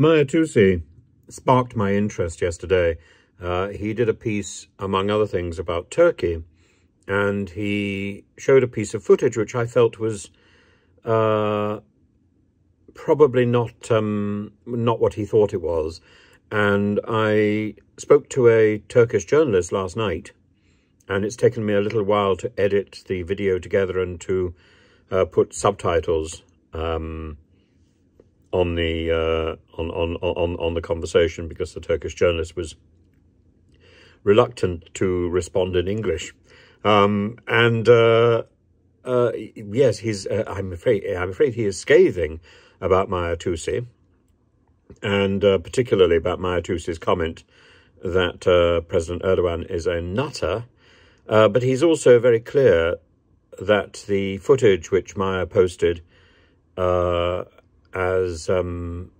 Maya Tusi sparked my interest yesterday. Uh, he did a piece, among other things, about Turkey, and he showed a piece of footage which I felt was uh, probably not um, not what he thought it was. And I spoke to a Turkish journalist last night, and it's taken me a little while to edit the video together and to uh, put subtitles. Um, on the uh, on, on on on the conversation because the Turkish journalist was reluctant to respond in English, um, and uh, uh, yes, he's. Uh, I'm afraid. I'm afraid he is scathing about Maya Tusi, and uh, particularly about Maya Tusi's comment that uh, President Erdogan is a nutter. but he's also very clear that the footage which Maya posted as um,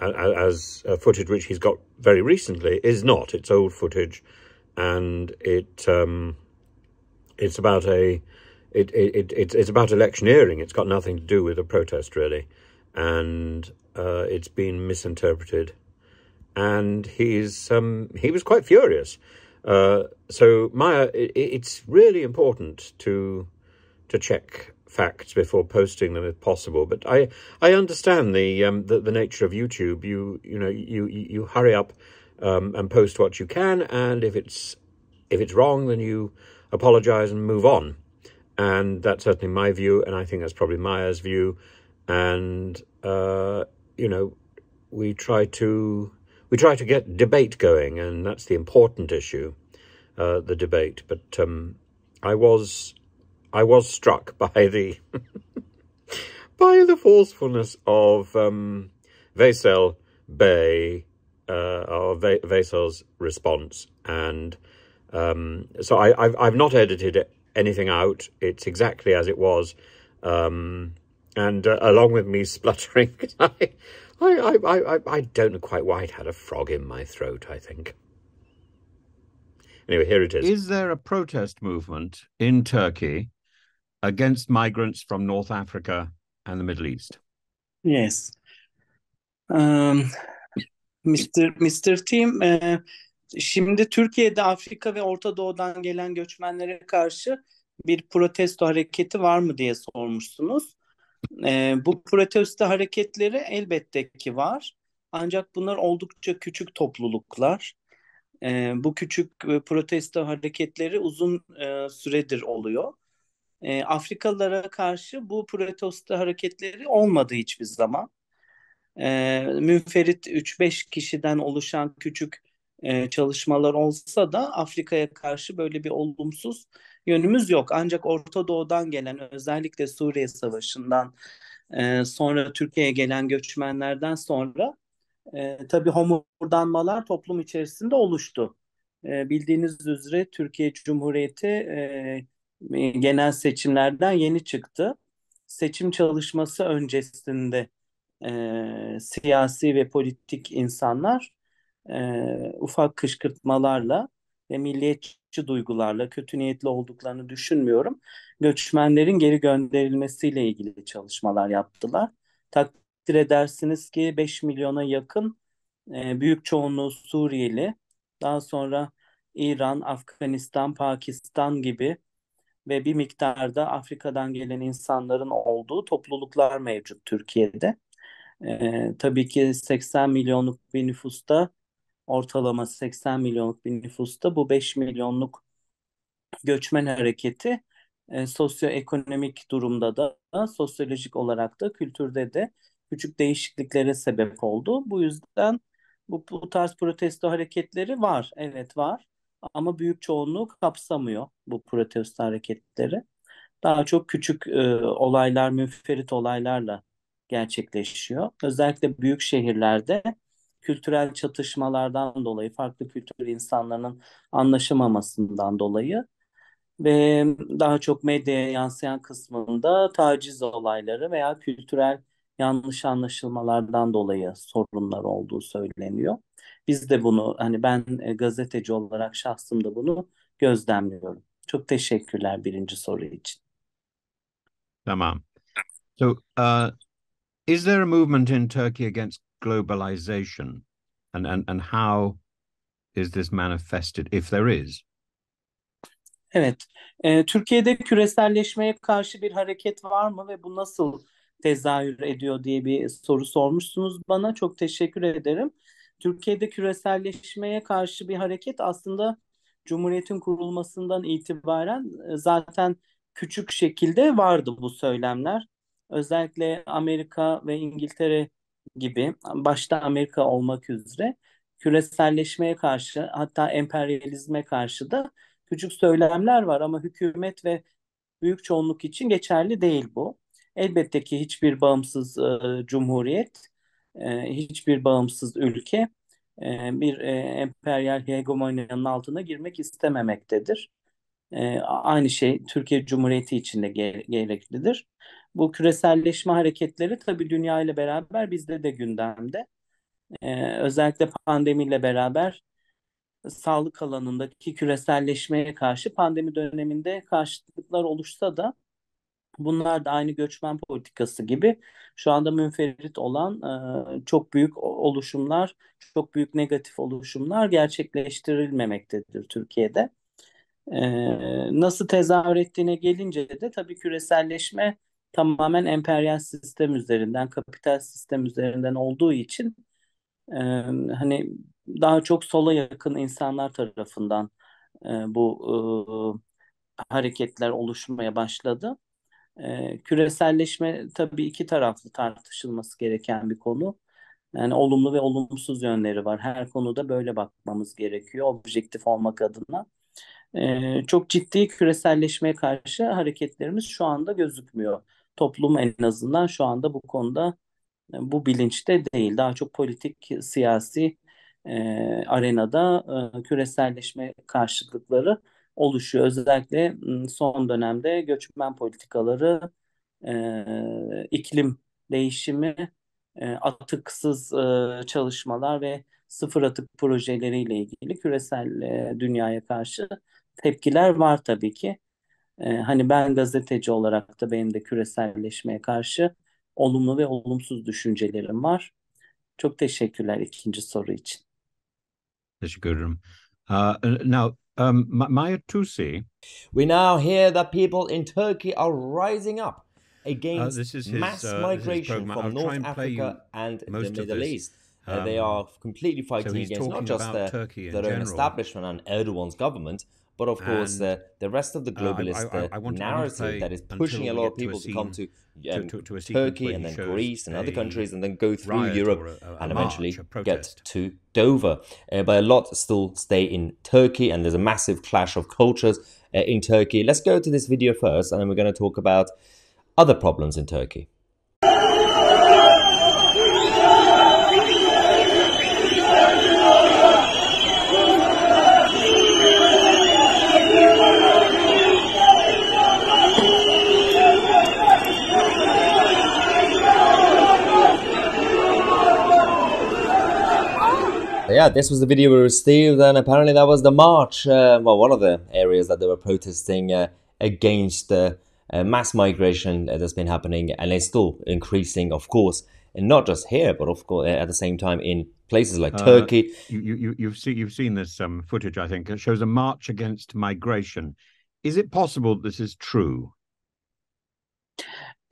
as uh, footage which he's got very recently is not. It's old footage, and it um, it's about a it, it, it it's about electioneering. It's got nothing to do with a protest really, and uh, it's been misinterpreted, and he's um, he was quite furious. Uh, so Maya, it, it's really important to to check facts before posting them if possible. But I I understand the um, the, the, nature of YouTube. You you know you you hurry up um, and post what you can, and if it's if it's wrong, then you apologize and move on. And that's certainly my view, and I think that's probably Maya's view. And uh, you know, we try to we try to get debate going, and that's the important issue, uh, the debate. But um, I was I was struck by the by the forcefulness of um, Vesel Bay uh, or v Vesel's response, and um, so I, have I've not edited anything out. It's exactly as it was, um, and uh, along with me spluttering, I, I, I, I, I don't know quite why I had a frog in my throat. I think. Anyway, here it is. Is there a protest movement in Turkey against migrants from North Africa and the Middle East? Yes. Um, Mr. Mr. Tim, e, şimdi Türkiye'de Afrika ve Orta Doğu'dan gelen göçmenlere karşı bir protesto hareketi var mı diye sormuşsunuz. E, bu protesto hareketleri elbette ki var. Ancak bunlar oldukça küçük topluluklar. E, bu küçük e, protesto hareketleri uzun e, süredir oluyor e, Afrikalılara karşı bu protesto hareketleri olmadı hiçbir zaman. E, münferit 3-5 kişiden oluşan küçük e, çalışmalar olsa da Afrika'ya karşı böyle bir olumsuz yönümüz yok. Ancak Orta Doğu'dan gelen özellikle Suriye Savaşı'ndan e, sonra Türkiye'ye gelen göçmenlerden sonra e, tabii homurdanmalar toplum içerisinde oluştu. E, bildiğiniz üzere Türkiye Cumhuriyeti e, e, genel seçimlerden yeni çıktı. Seçim çalışması öncesinde e, siyasi ve politik insanlar e, ufak kışkırtmalarla ve milliyetçi duygularla kötü niyetli olduklarını düşünmüyorum. Göçmenlerin geri gönderilmesiyle ilgili çalışmalar yaptılar. Takdir edersiniz ki 5 milyona yakın e, büyük çoğunluğu Suriyeli, daha sonra İran, Afganistan, Pakistan gibi ve bir miktarda Afrika'dan gelen insanların olduğu topluluklar mevcut Türkiye'de. Ee, tabii ki 80 milyonluk bir nüfusta ortalama 80 milyonluk bir nüfusta bu 5 milyonluk göçmen hareketi e, sosyoekonomik durumda da sosyolojik olarak da kültürde de küçük değişikliklere sebep oldu. Bu yüzden bu, bu tarz protesto hareketleri var. Evet var ama büyük çoğunluğu kapsamıyor bu protesto hareketleri. Daha çok küçük e, olaylar, müferit olaylarla gerçekleşiyor. Özellikle büyük şehirlerde kültürel çatışmalardan dolayı, farklı kültür insanların anlaşamamasından dolayı ve daha çok medyaya yansıyan kısmında taciz olayları veya kültürel yanlış anlaşılmalardan dolayı sorunlar olduğu söyleniyor. Biz de bunu hani ben e, gazeteci olarak şahsım da bunu gözlemliyorum. Çok teşekkürler birinci soru için. Tamam. So, uh, is there a movement in Turkey against globalization? And, and, and how is this manifested, if there is? Evet, e, Türkiye'de küreselleşmeye karşı bir hareket var mı ve bu nasıl tezahür ediyor diye bir soru sormuşsunuz bana. Çok teşekkür ederim. Türkiye'de küreselleşmeye karşı bir hareket aslında Cumhuriyet'in kurulmasından itibaren e, zaten küçük şekilde vardı bu söylemler. Özellikle Amerika ve İngiltere gibi başta Amerika olmak üzere küreselleşmeye karşı hatta emperyalizme karşı da küçük söylemler var ama hükümet ve büyük çoğunluk için geçerli değil bu. Elbette ki hiçbir bağımsız e, cumhuriyet e, hiçbir bağımsız ülke e, bir e, emperyal hegemonyanın altına girmek istememektedir. E, aynı şey Türkiye Cumhuriyeti için de gereklidir. Bu küreselleşme hareketleri tabii dünya ile beraber bizde de gündemde. özellikle pandemiyle beraber sağlık alanındaki küreselleşmeye karşı pandemi döneminde karşıtlıklar oluşsa da Bunlar da aynı göçmen politikası gibi şu anda münferit olan e, çok büyük oluşumlar, çok büyük negatif oluşumlar gerçekleştirilmemektedir Türkiye'de. E, nasıl tezahür ettiğine gelince de tabii küreselleşme tamamen emperyal sistem üzerinden, kapital sistem üzerinden olduğu için e, hani daha çok sola yakın insanlar tarafından e, bu e, hareketler oluşmaya başladı. E, küreselleşme tabii iki taraflı tartışılması gereken bir konu. Yani olumlu ve olumsuz yönleri var. Her konuda böyle bakmamız gerekiyor objektif olmak adına. E, çok ciddi küreselleşmeye karşı hareketlerimiz şu anda gözükmüyor. Toplum en azından şu anda bu konuda bu bilinçte değil. Daha çok politik, siyasi e, arenada e, küreselleşme karşılıkları oluşuyor. Özellikle son dönemde göçmen politikaları, e, iklim değişimi, e, atıksız e, çalışmalar ve sıfır atık projeleriyle ilgili küresel e, dünyaya karşı tepkiler var tabii ki. E, hani ben gazeteci olarak da benim de küreselleşmeye karşı olumlu ve olumsuz düşüncelerim var. Çok teşekkürler ikinci soru için. Teşekkür ederim. Uh, now, Um, Maya Tusi. We now hear that people in Turkey are rising up uh, against uh, his, mass uh, migration from I'll North Africa and the Middle East. Um, uh, they um, are completely fighting so against not just the, Turkey their general. own establishment and Erdogan's government, but of course, the rest of the globalist uh, I, I, I narrative that is pushing a lot of people to, scene, to come um, to, to, to Turkey and then Greece and other countries and then go through Europe a, a, and eventually get to Dover. Uh, but a lot still stay in Turkey and there's a massive clash of cultures uh, in Turkey. Let's go to this video first and then we're going to talk about other problems in Turkey. yeah, this was the video we received, and apparently that was the march, uh, well, one of the areas that they were protesting uh, against the uh, mass migration that's been happening, and it's still increasing, of course, and not just here, but of course uh, at the same time in places like uh, Turkey. You, you, you've, you've seen this um, footage, I think. It shows a march against migration. Is it possible this is true?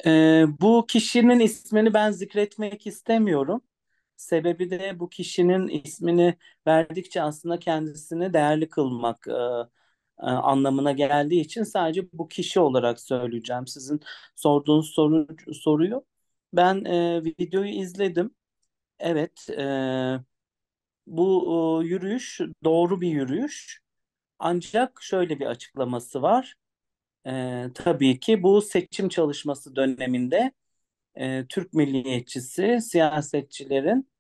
Ee, bu kişinin ismini ben zikretmek istemiyorum. Sebebi de bu kişinin ismini verdikçe aslında kendisini değerli kılmak e, e, anlamına geldiği için sadece bu kişi olarak söyleyeceğim sizin sorduğunuz soru, soruyu. Ben e, videoyu izledim. Evet, e, bu e, yürüyüş doğru bir yürüyüş. Ancak şöyle bir açıklaması var. E, tabii ki bu seçim çalışması döneminde e, Türk milliyetçisi siyasetçilerin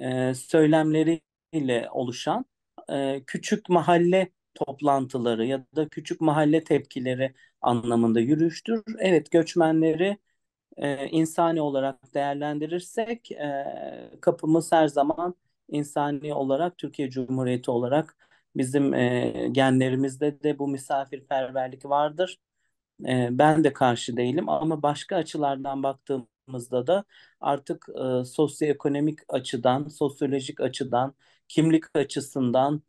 e, söylemleriyle oluşan e, küçük mahalle toplantıları ya da küçük mahalle tepkileri anlamında yürüyüştür. Evet göçmenleri e, insani olarak değerlendirirsek e, kapımız her zaman insani olarak Türkiye Cumhuriyeti olarak bizim e, genlerimizde de bu misafirperverlik vardır. E, ben de karşı değilim ama başka açılardan baktığım baktığımızda da artık e, sosyoekonomik açıdan, sosyolojik açıdan, kimlik açısından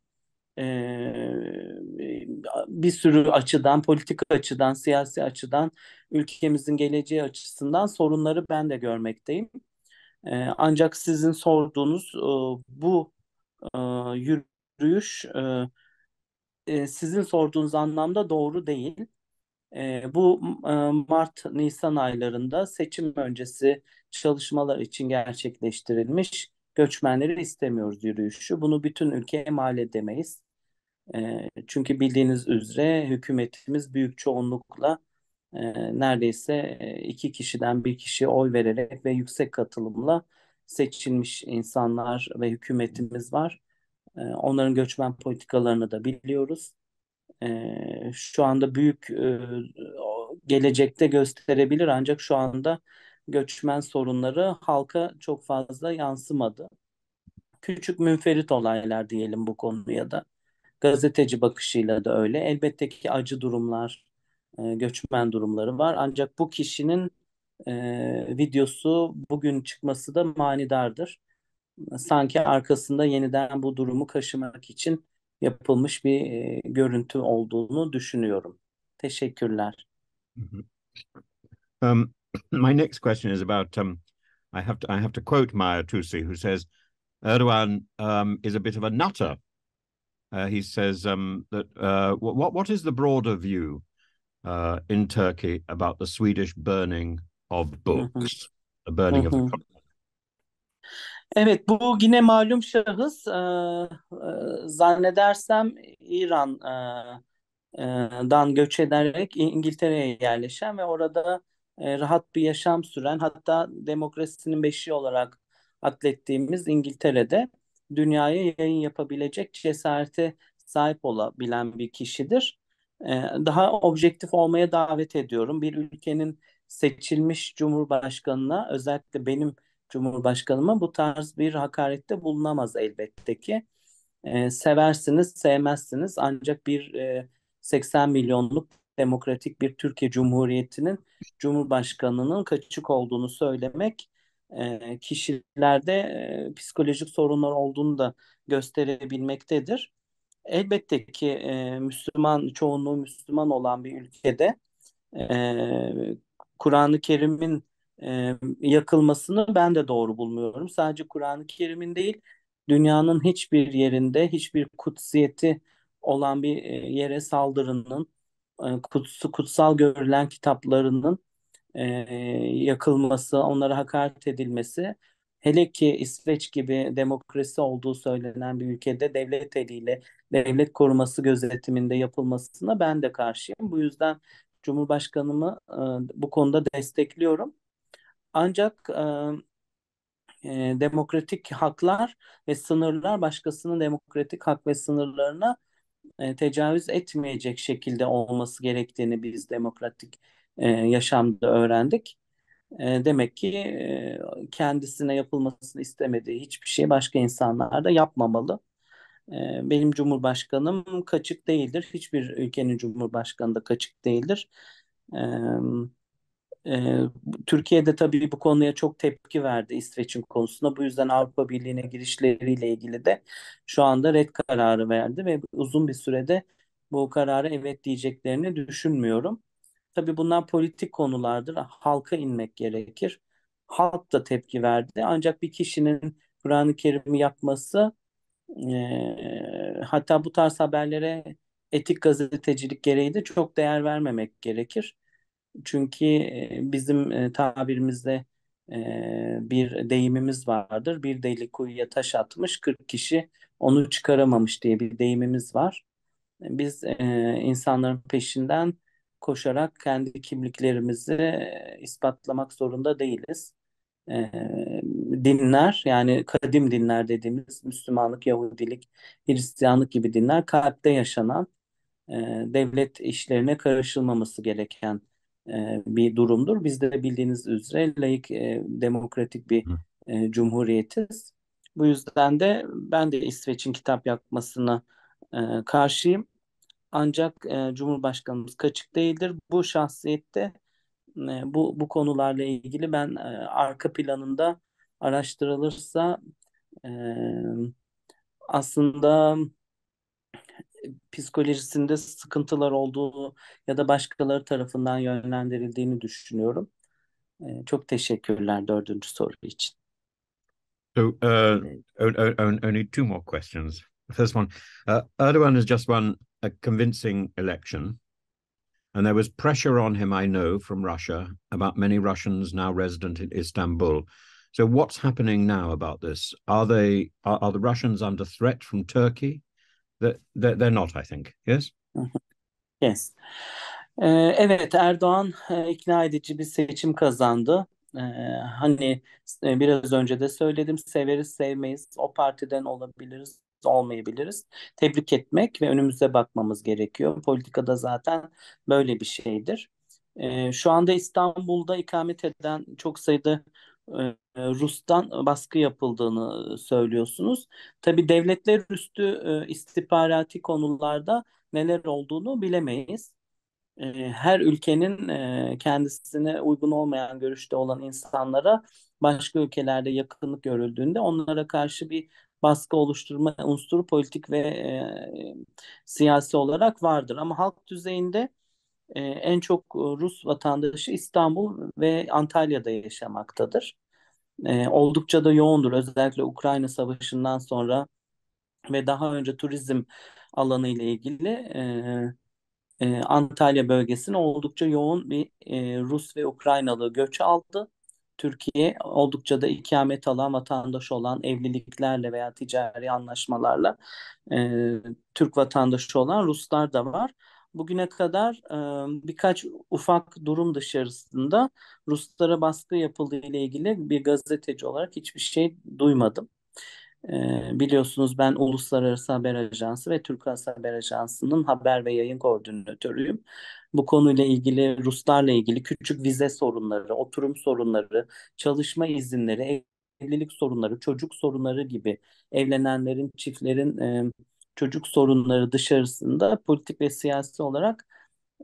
e, e bir sürü açıdan, politik açıdan, siyasi açıdan, ülkemizin geleceği açısından sorunları ben de görmekteyim. E, ancak sizin sorduğunuz e, bu e, yürüyüş e, e sizin sorduğunuz anlamda doğru değil. E, bu e, Mart-Nisan aylarında seçim öncesi çalışmalar için gerçekleştirilmiş göçmenleri istemiyoruz yürüyüşü. Bunu bütün ülkeye mal edemeyiz. E, çünkü bildiğiniz üzere hükümetimiz büyük çoğunlukla e, neredeyse e, iki kişiden bir kişi oy vererek ve yüksek katılımla seçilmiş insanlar ve hükümetimiz var. E, onların göçmen politikalarını da biliyoruz e, şu anda büyük gelecekte gösterebilir ancak şu anda göçmen sorunları halka çok fazla yansımadı. Küçük münferit olaylar diyelim bu konuya da. Gazeteci bakışıyla da öyle. Elbette ki acı durumlar, göçmen durumları var. Ancak bu kişinin videosu bugün çıkması da manidardır. Sanki arkasında yeniden bu durumu kaşımak için yapılmış bir görüntü olduğunu düşünüyorum. Teşekkürler. Mm-hmm. Um, my next question is about um, I have to I have to quote Maya Tusi who says Erdogan um, is a bit of a nutter. Uh, he says um, that uh, what what is the broader view uh, in Turkey about the Swedish burning of books, mm-hmm. the burning of the mm-hmm. Evet bu yine malum şahıs e, e zannedersem İran'dan e, e göç ederek İngiltere'ye yerleşen ve orada e, rahat bir yaşam süren hatta demokrasinin beşiği olarak atlettiğimiz İngiltere'de dünyaya yayın yapabilecek cesarete sahip olabilen bir kişidir. E, daha objektif olmaya davet ediyorum. Bir ülkenin seçilmiş cumhurbaşkanına özellikle benim Cumhurbaşkanıma bu tarz bir hakarette bulunamaz elbette ki. E, seversiniz, sevmezsiniz ancak bir e, 80 milyonluk demokratik bir Türkiye Cumhuriyeti'nin Cumhurbaşkanı'nın kaçık olduğunu söylemek e, kişilerde e, psikolojik sorunlar olduğunu da gösterebilmektedir. Elbette ki e, Müslüman, çoğunluğu Müslüman olan bir ülkede e, Kur'an-ı Kerim'in e, yakılmasını ben de doğru bulmuyorum. Sadece Kur'an-ı Kerim'in değil, dünyanın hiçbir yerinde hiçbir kutsiyeti olan bir yere saldırının, kutsu, kutsal görülen kitaplarının e, yakılması, onlara hakaret edilmesi, hele ki İsveç gibi demokrasi olduğu söylenen bir ülkede devlet eliyle, devlet koruması gözetiminde yapılmasına ben de karşıyım. Bu yüzden Cumhurbaşkanımı e, bu konuda destekliyorum. Ancak e, demokratik haklar ve sınırlar başkasının demokratik hak ve sınırlarına e, tecavüz etmeyecek şekilde olması gerektiğini biz demokratik e, yaşamda öğrendik. E, demek ki e, kendisine yapılmasını istemediği hiçbir şey başka insanlar da yapmamalı. E, benim cumhurbaşkanım kaçık değildir. Hiçbir ülkenin cumhurbaşkanı da kaçık değildir. Evet e, Türkiye'de tabii bu konuya çok tepki verdi İsveç'in konusuna. Bu yüzden Avrupa Birliği'ne girişleriyle ilgili de şu anda red kararı verdi ve uzun bir sürede bu kararı evet diyeceklerini düşünmüyorum. Tabii bunlar politik konulardır. Halka inmek gerekir. Halk da tepki verdi. Ancak bir kişinin Kur'an-ı Kerim'i yapması e, hatta bu tarz haberlere etik gazetecilik gereği de çok değer vermemek gerekir. Çünkü bizim tabirimizde bir deyimimiz vardır. Bir deli kuyuya taş atmış 40 kişi onu çıkaramamış diye bir deyimimiz var. Biz insanların peşinden koşarak kendi kimliklerimizi ispatlamak zorunda değiliz. Dinler yani kadim dinler dediğimiz Müslümanlık, Yahudilik, Hristiyanlık gibi dinler kalpte yaşanan devlet işlerine karışılmaması gereken e, bir durumdur. Biz de bildiğiniz üzere layık e, demokratik bir e, cumhuriyetiz. Bu yüzden de ben de İsveç'in kitap yakmasına karşıyım. Ancak Cumhurbaşkanımız kaçık değildir. Bu şahsiyette bu bu konularla ilgili ben arka planında araştırılırsa e, aslında psikolojisinde sıkıntılar olduğu ya da başkaları tarafından yönlendirildiğini düşünüyorum. Ee, çok teşekkürler dördüncü soru için. So uh, only two more questions. first one, uh, Erdogan has just won a convincing election, and there was pressure on him, I know, from Russia about many Russians now resident in Istanbul. So what's happening now about this? Are they are, are the Russians under threat from Turkey? They're, they're not, I think. Yes? Yes. Ee, evet Erdoğan e, ikna edici bir seçim kazandı. Ee, hani e, biraz önce de söyledim severiz sevmeyiz o partiden olabiliriz olmayabiliriz. Tebrik etmek ve önümüze bakmamız gerekiyor. Politikada zaten böyle bir şeydir. Ee, şu anda İstanbul'da ikamet eden çok sayıda Rus'tan baskı yapıldığını söylüyorsunuz. Tabi devletler üstü istihbarati konularda neler olduğunu bilemeyiz. Her ülkenin kendisine uygun olmayan görüşte olan insanlara başka ülkelerde yakınlık görüldüğünde onlara karşı bir baskı oluşturma unsuru politik ve siyasi olarak vardır. Ama halk düzeyinde e, en çok e, Rus vatandaşı İstanbul ve Antalya'da yaşamaktadır. E, oldukça da yoğundur özellikle Ukrayna Savaşı'ndan sonra ve daha önce turizm alanı ile ilgili e, e, Antalya bölgesine oldukça yoğun bir e, Rus ve Ukraynalı göç aldı. Türkiye oldukça da ikamet alan vatandaş olan evliliklerle veya ticari anlaşmalarla e, Türk vatandaşı olan Ruslar da var bugüne kadar birkaç ufak durum dışarısında Ruslara baskı yapıldığı ile ilgili bir gazeteci olarak hiçbir şey duymadım. biliyorsunuz ben Uluslararası Haber Ajansı ve Türk Haber Ajansı'nın haber ve yayın koordinatörüyüm. Bu konuyla ilgili Ruslarla ilgili küçük vize sorunları, oturum sorunları, çalışma izinleri, evlilik sorunları, çocuk sorunları gibi evlenenlerin, çiftlerin e, çocuk sorunları dışarısında politik ve siyasi olarak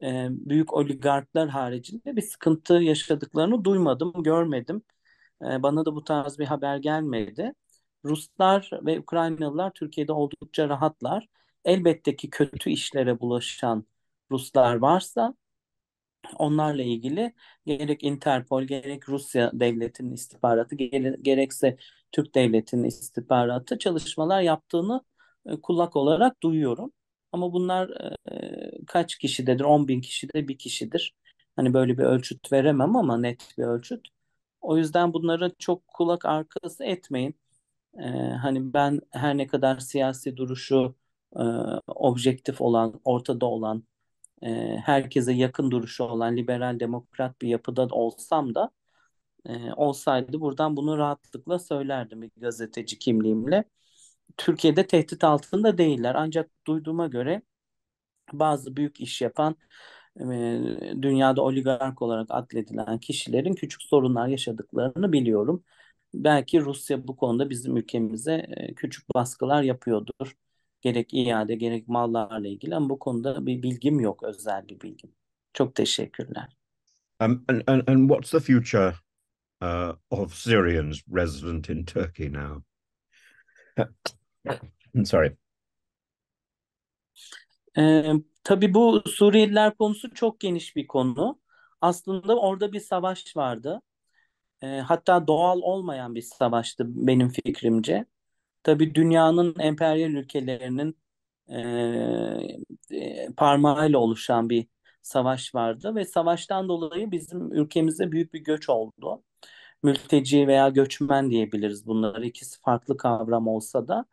e, büyük oligarklar haricinde bir sıkıntı yaşadıklarını duymadım, görmedim. E, bana da bu tarz bir haber gelmedi. Ruslar ve Ukraynalılar Türkiye'de oldukça rahatlar. Elbette ki kötü işlere bulaşan Ruslar varsa onlarla ilgili gerek Interpol gerek Rusya devletinin istihbaratı gerekse Türk devletinin istihbaratı çalışmalar yaptığını e, kulak olarak duyuyorum. Ama bunlar e, kaç kişidedir? 10 bin kişide bir kişidir. Hani böyle bir ölçüt veremem ama net bir ölçüt. O yüzden bunları çok kulak arkası etmeyin. E, hani ben her ne kadar siyasi duruşu e, objektif olan, ortada olan, e, herkese yakın duruşu olan liberal demokrat bir yapıda olsam da e, olsaydı buradan bunu rahatlıkla söylerdim bir gazeteci kimliğimle. Türkiye'de tehdit altında değiller. Ancak duyduğuma göre bazı büyük iş yapan dünyada oligark olarak atledilen kişilerin küçük sorunlar yaşadıklarını biliyorum. Belki Rusya bu konuda bizim ülkemize küçük baskılar yapıyordur. Gerek iade gerek mallarla ilgili ama bu konuda bir bilgim yok, özel bir bilgim. Çok teşekkürler. Um, and, and, and what's the future uh, of Syrians resident in Turkey now? Hmm, sorry. tabii bu Suriyeliler konusu çok geniş bir konu. Aslında orada bir savaş vardı. hatta doğal olmayan bir savaştı benim fikrimce. Tabii dünyanın emperyal ülkelerinin parmağıyla oluşan bir savaş vardı ve savaştan dolayı bizim ülkemizde büyük bir göç oldu. Mülteci veya göçmen diyebiliriz bunları ikisi farklı kavram olsa da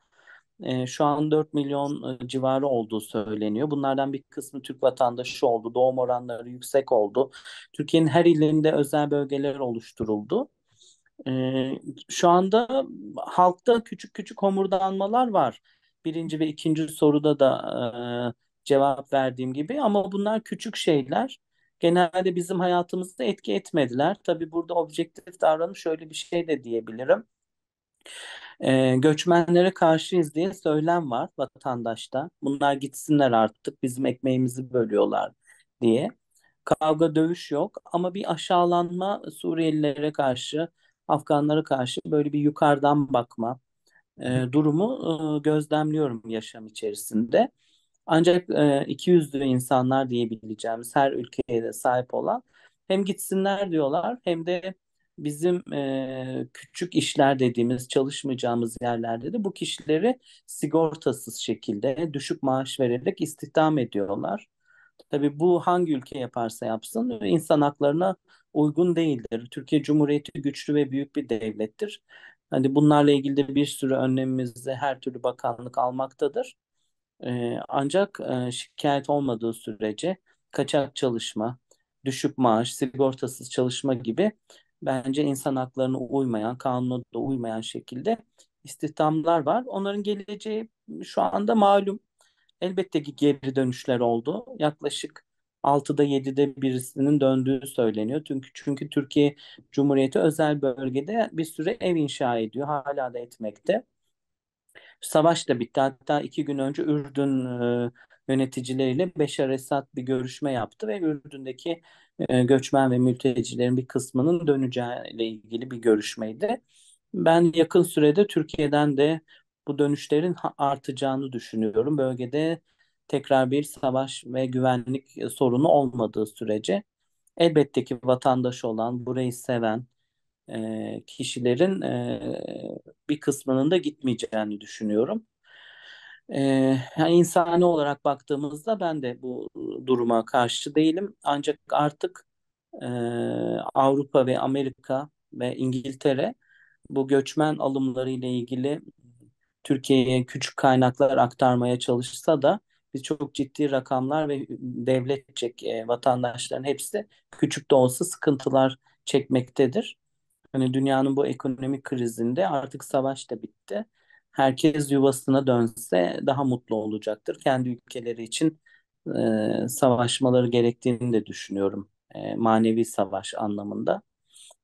e, şu an 4 milyon e, civarı olduğu söyleniyor. Bunlardan bir kısmı Türk vatandaşı oldu. Doğum oranları yüksek oldu. Türkiye'nin her ilinde özel bölgeler oluşturuldu. E, şu anda halkta küçük küçük homurdanmalar var. Birinci ve ikinci soruda da e, cevap verdiğim gibi ama bunlar küçük şeyler. Genelde bizim hayatımızda etki etmediler. Tabii burada objektif davranış şöyle bir şey de diyebilirim. E, göçmenlere karşıyız diye söylem var vatandaşta. Bunlar gitsinler artık bizim ekmeğimizi bölüyorlar diye. Kavga dövüş yok ama bir aşağılanma Suriyelilere karşı, Afganlara karşı böyle bir yukarıdan bakma e, durumu e, gözlemliyorum yaşam içerisinde. Ancak e, 200'lü insanlar diyebileceğimiz her ülkeye de sahip olan hem gitsinler diyorlar hem de bizim e, küçük işler dediğimiz çalışmayacağımız yerlerde de bu kişileri sigortasız şekilde düşük maaş vererek istihdam ediyorlar. Tabii bu hangi ülke yaparsa yapsın insan haklarına uygun değildir. Türkiye Cumhuriyeti güçlü ve büyük bir devlettir. Hani bunlarla ilgili bir sürü önlemimizi her türlü bakanlık almaktadır. Ee, ancak e, şikayet olmadığı sürece kaçak çalışma, düşük maaş, sigortasız çalışma gibi bence insan haklarına uymayan, kanuna da uymayan şekilde istihdamlar var. Onların geleceği şu anda malum. Elbette ki geri dönüşler oldu. Yaklaşık 6'da 7'de birisinin döndüğü söyleniyor. Çünkü, çünkü Türkiye Cumhuriyeti özel bölgede bir süre ev inşa ediyor. Hala da etmekte. Savaş da bitti. Hatta iki gün önce Ürdün e, yöneticileriyle Beşar Esad bir görüşme yaptı ve Ürdün'deki ee, göçmen ve mültecilerin bir kısmının döneceği ile ilgili bir görüşmeydi. Ben yakın sürede Türkiye'den de bu dönüşlerin artacağını düşünüyorum. Bölgede tekrar bir savaş ve güvenlik e, sorunu olmadığı sürece elbette ki vatandaş olan, burayı seven e, kişilerin e, bir kısmının da gitmeyeceğini düşünüyorum. Ee, insani olarak baktığımızda ben de bu duruma karşı değilim. Ancak artık e, Avrupa ve Amerika ve İngiltere bu göçmen alımları ile ilgili Türkiye'ye küçük kaynaklar aktarmaya çalışsa da biz çok ciddi rakamlar ve devletçek e, vatandaşların hepsi küçük de olsa sıkıntılar çekmektedir. Hani dünyanın bu ekonomik krizinde artık savaş da bitti herkes yuvasına dönse daha mutlu olacaktır. Kendi ülkeleri için e, savaşmaları gerektiğini de düşünüyorum. E, manevi savaş anlamında.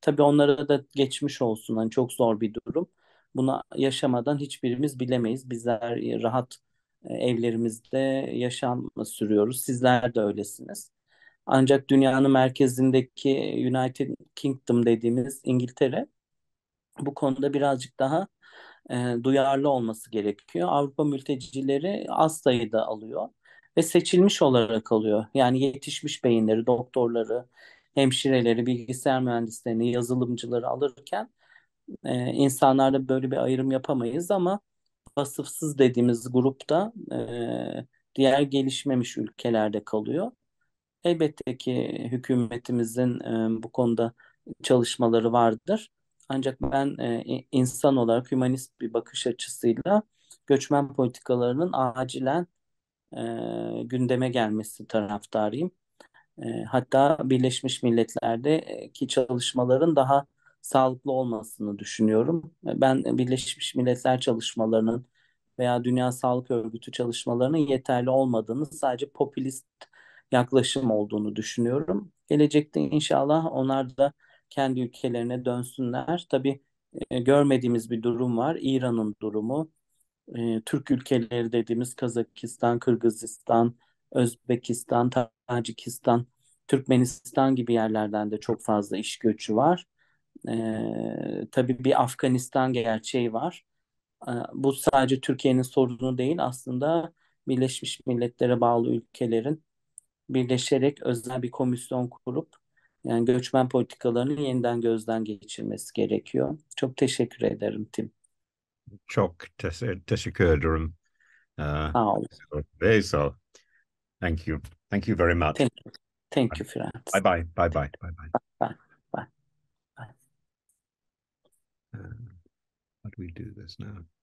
Tabii onlara da geçmiş olsun. Hani çok zor bir durum. Buna yaşamadan hiçbirimiz bilemeyiz. Bizler rahat e, evlerimizde yaşam sürüyoruz. Sizler de öylesiniz. Ancak dünyanın merkezindeki United Kingdom dediğimiz İngiltere bu konuda birazcık daha e, duyarlı olması gerekiyor. Avrupa mültecileri az sayıda alıyor ve seçilmiş olarak alıyor. Yani yetişmiş beyinleri, doktorları, hemşireleri, bilgisayar mühendislerini, yazılımcıları alırken e, insanlarda böyle bir ayrım yapamayız ama vasıfsız dediğimiz grupta e, diğer gelişmemiş ülkelerde kalıyor. Elbette ki hükümetimizin e, bu konuda çalışmaları vardır. Ancak ben e, insan olarak humanist bir bakış açısıyla göçmen politikalarının acilen e, gündeme gelmesi taraftarıyım. E, hatta Birleşmiş Milletler'deki e, çalışmaların daha sağlıklı olmasını düşünüyorum. E, ben Birleşmiş Milletler çalışmalarının veya Dünya Sağlık Örgütü çalışmalarının yeterli olmadığını sadece popülist yaklaşım olduğunu düşünüyorum. Gelecekte inşallah onlar da kendi ülkelerine dönsünler. tabi e, görmediğimiz bir durum var. İran'ın durumu, e, Türk ülkeleri dediğimiz Kazakistan, Kırgızistan, Özbekistan, Tacikistan, Türkmenistan gibi yerlerden de çok fazla iş göçü var. E, tabii bir Afganistan gerçeği var. E, bu sadece Türkiye'nin sorunu değil aslında Birleşmiş Milletler'e bağlı ülkelerin birleşerek özel bir komisyon kurup yani göçmen politikalarının yeniden gözden geçirmesi gerekiyor. Çok teşekkür ederim Tim. Çok te- teşekkür ederim. Uh, ee, sağ ol. Veysel. Thank you. Thank you very much. Thank you, Thank you Franz. Bye bye. Bye bye. Bye bye. Bye bye. bye. Uh, how do we do this now?